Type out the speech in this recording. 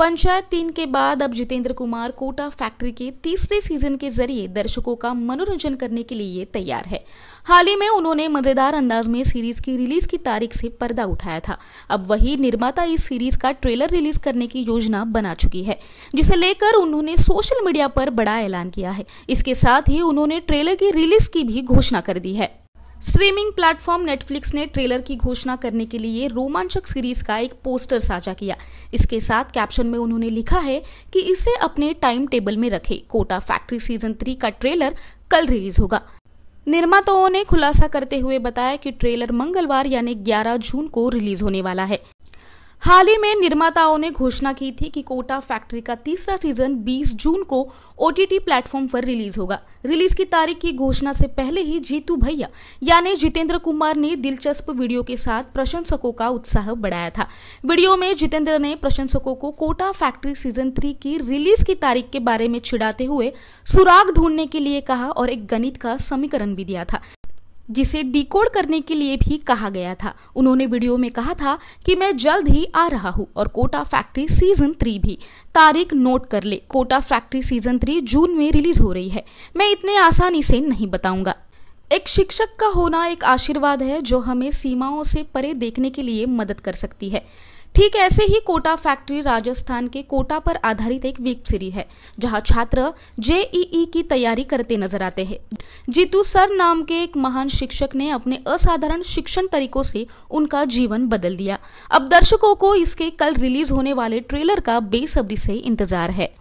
पंचायत तीन के बाद अब जितेंद्र कुमार कोटा फैक्ट्री के तीसरे सीजन के जरिए दर्शकों का मनोरंजन करने के लिए तैयार है हाल ही में उन्होंने मजेदार अंदाज में सीरीज की रिलीज की तारीख से पर्दा उठाया था अब वही निर्माता इस सीरीज का ट्रेलर रिलीज करने की योजना बना चुकी है जिसे लेकर उन्होंने सोशल मीडिया पर बड़ा ऐलान किया है इसके साथ ही उन्होंने ट्रेलर की रिलीज की भी घोषणा कर दी है स्ट्रीमिंग प्लेटफॉर्म नेटफ्लिक्स ने ट्रेलर की घोषणा करने के लिए रोमांचक सीरीज का एक पोस्टर साझा किया इसके साथ कैप्शन में उन्होंने लिखा है कि इसे अपने टाइम टेबल में रखें कोटा फैक्ट्री सीजन थ्री का ट्रेलर कल रिलीज होगा निर्माताओं ने खुलासा करते हुए बताया कि ट्रेलर मंगलवार यानी 11 जून को रिलीज होने वाला है हाल ही में निर्माताओं ने घोषणा की थी कि कोटा फैक्ट्री का तीसरा सीजन 20 जून को ओटीटी प्लेटफॉर्म पर रिलीज होगा रिलीज की तारीख की घोषणा से पहले ही जीतू भैया यानी जितेंद्र कुमार ने दिलचस्प वीडियो के साथ प्रशंसकों का उत्साह बढ़ाया था वीडियो में जितेंद्र ने प्रशंसकों को कोटा फैक्ट्री सीजन थ्री की रिलीज की तारीख के बारे में छिड़ाते हुए सुराग ढूंढने के लिए कहा और एक गणित का समीकरण भी दिया था जिसे डिकोड करने के लिए भी कहा गया था उन्होंने वीडियो में कहा था कि मैं जल्द ही आ रहा हूँ और कोटा फैक्ट्री सीजन थ्री भी तारीख नोट कर ले कोटा फैक्ट्री सीजन थ्री जून में रिलीज हो रही है मैं इतने आसानी से नहीं बताऊंगा एक शिक्षक का होना एक आशीर्वाद है जो हमें सीमाओं से परे देखने के लिए मदद कर सकती है ठीक ऐसे ही कोटा फैक्ट्री राजस्थान के कोटा पर आधारित एक वेब सीरीज है जहां छात्र जेईई की तैयारी करते नजर आते हैं जीतू सर नाम के एक महान शिक्षक ने अपने असाधारण शिक्षण तरीकों से उनका जीवन बदल दिया अब दर्शकों को इसके कल रिलीज होने वाले ट्रेलर का बेसब्री से इंतजार है